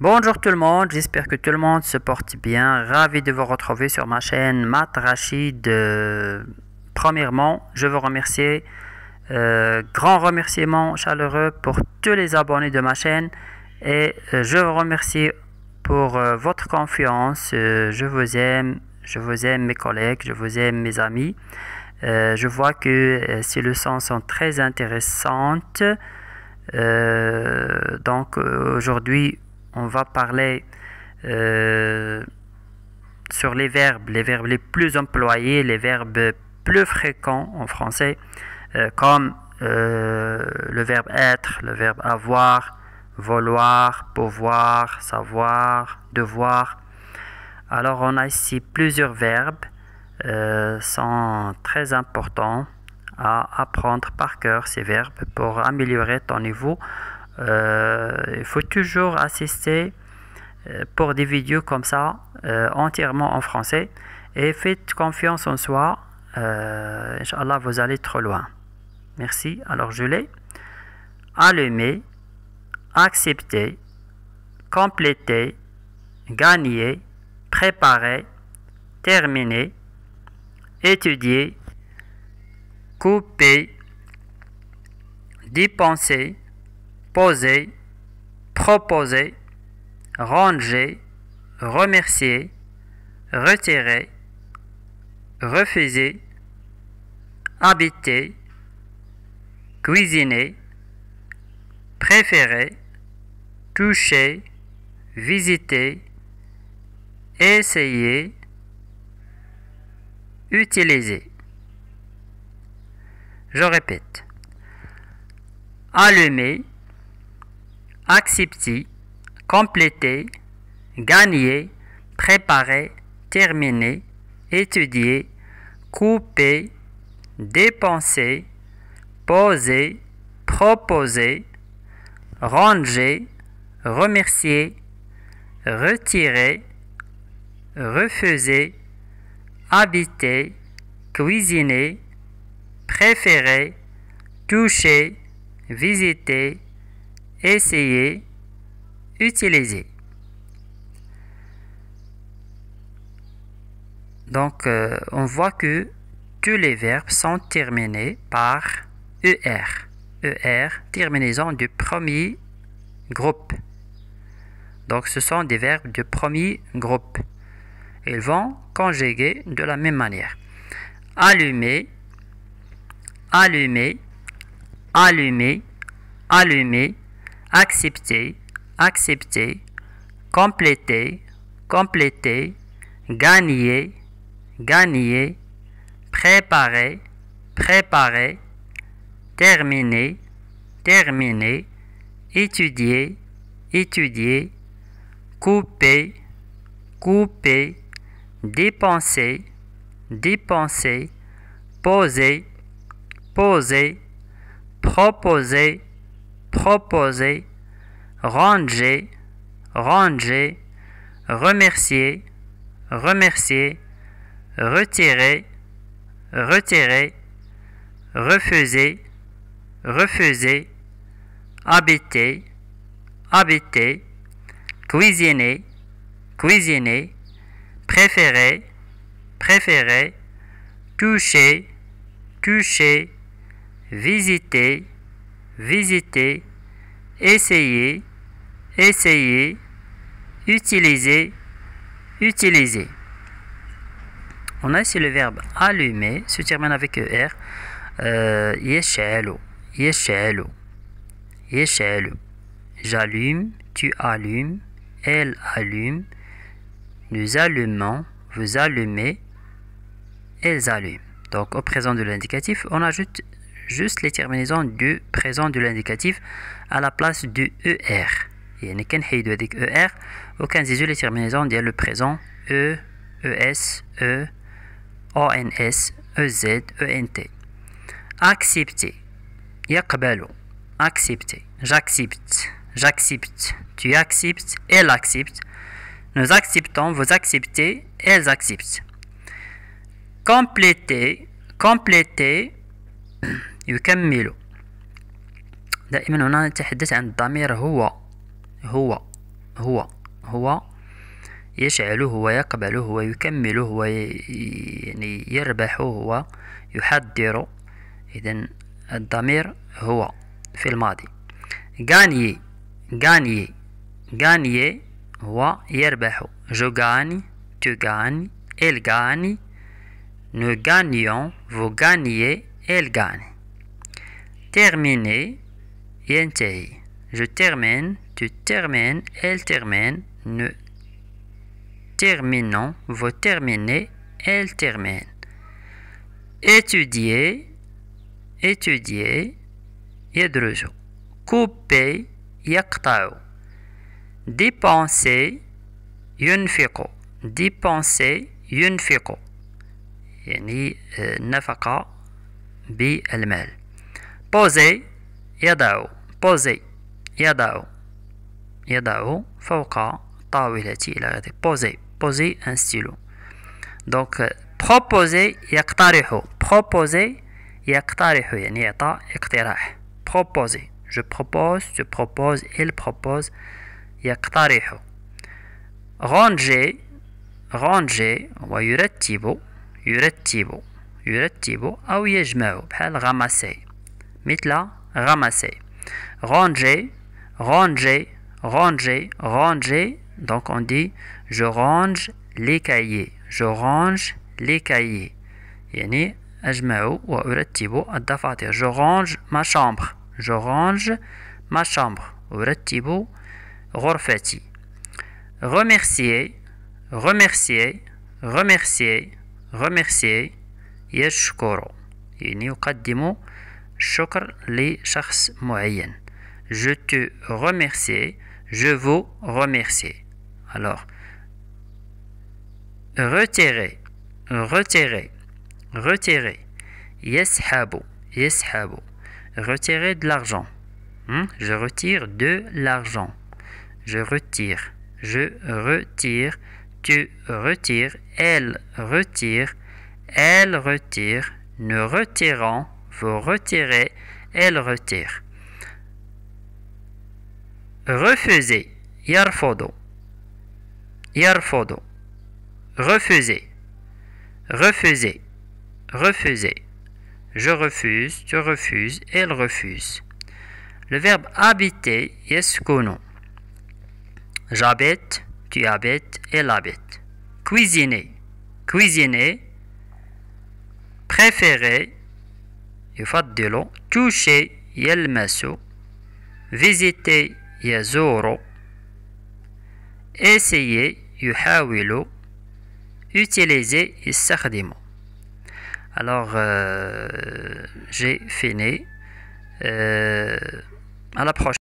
Bonjour tout le monde, j'espère que tout le monde se porte bien. Ravi de vous retrouver sur ma chaîne Matt Rachid. Euh, premièrement, je vous remercie, euh, grand remerciement chaleureux pour tous les abonnés de ma chaîne et euh, je vous remercie pour votre confiance. je vous aime, je vous aime mes collègues, je vous aime mes amis. je vois que ces leçons sont très intéressantes. donc aujourd'hui, on va parler euh, sur les verbes, les verbes les plus employés, les verbes plus fréquents en français, euh, comme euh, le verbe être, le verbe avoir, vouloir, pouvoir, savoir, devoir. Alors on a ici plusieurs verbes sont très importants à apprendre par cœur ces verbes pour améliorer ton niveau euh, il faut toujours assister euh, pour des vidéos comme ça, euh, entièrement en français. Et faites confiance en soi. Euh, vous allez trop loin. Merci. Alors, je l'ai. Allumer, accepter, compléter, gagner, préparer, terminer, étudier, couper, dépenser, poser, proposer, ranger, remercier, retirer, refuser, habiter, cuisiner, préférer, toucher, visiter, essayer, utiliser. Je répète. Allumer, accepter, compléter, gagner, préparer, terminer, étudier, couper, dépenser, poser, proposer, ranger, remercier, retirer, refuser, habiter, cuisiner, préférer, toucher, visiter, essayer, utiliser. Donc, euh, on voit que tous les verbes sont terminés par ER. ER, terminaison du premier groupe. Donc, ce sont des verbes du premier groupe. Ils vont conjuguer de la même manière. Allumer, allumer, allumer, allumer, accepter, accepter, compléter, compléter, gagner, gagner, préparer, préparer, terminer, terminer, étudier, étudier, couper, couper, dépenser, dépenser, poser, poser, proposer, proposer, ranger, ranger, remercier, remercier, retirer, retirer, refuser, refuser, habiter, habiter, cuisiner, cuisiner, préférer, préférer, toucher, toucher, visiter, visiter, Essayez, essayer, utiliser, utiliser. On a ici le verbe allumer, se termine avec ER. Euh, yeshelo, yeshelo, J'allume, tu allumes, elle allume, nous allumons, vous allumez, elles allument. Donc au présent de l'indicatif, on ajoute juste les terminaisons du présent de l'indicatif à la place du ER. Il n'y a qu'un hey de لي aucun ديال les terminaisons e او présent « e »,« e e »,« ons e, »,« ez e, »,« ent ». accepter accepter j'accepte j'accepte tu acceptes elle accepte nous acceptons vous acceptez elles acceptent compléter compléter يكمل دائما هنا نتحدث عن الضمير هو هو هو هو يشعل هو يقبل هو يكمل هو يعني يربح هو يحضر إذا الضمير هو في الماضي غاني غاني غاني هو يربح جو غاني تو غاني ال غاني نو غانيون فو غانيي ال غاني terminer yentei, je termine tu termines elle termine nous terminons vous terminez elle termine étudier étudier يدرس couper يقطع dépenser ينفق dépenser ينفق euh, nafaka, bi, بالمال Posez, y'a d'au. Posez, y'a d'au. Y'a d'au. Faut qu'on t'aouille Posez, posez un stylo. Donc, proposez y'a qu'tarého. Proposez y'a qu'tarého. Y'a nieta y'a qu'tarého. Proposez. Je propose, je propose, il propose y'a qu'tarého. Rangez, rangez. Ou y'ra tibo, y'ra Ou y'a jamais. Belle mitla, ramasser. Ranger, ranger, ranger, ranger. Donc on dit je range les cahiers. Je range les cahiers. يعني Je range ma chambre. Je range ma chambre. remercier غرفتي. Remercier, remercier, remercier, remercier. ni يعني mot shukr les معين Je te remercie, je vous remercie. Alors, retirer, retirer, retirer. Yes يسحب Retirer de l'argent. Hmm? Je retire de l'argent. Je retire. Je retire. Tu retires. Elle retire. Elle retire. Nous retirons. Vous retirez, elle retire. Refuser, yarfodo. Yarfodo. Refusez, refusez, refusez. Je refuse, tu refuses, elle refuse. Le verbe habiter, non. J'habite, tu habites, elle habite. Cuisiner. Cuisiner. Préférer, il faut de l'eau, toucher, il y visiter, il essayer, utiliser, Alors, euh, j'ai fini. Euh, à la prochaine.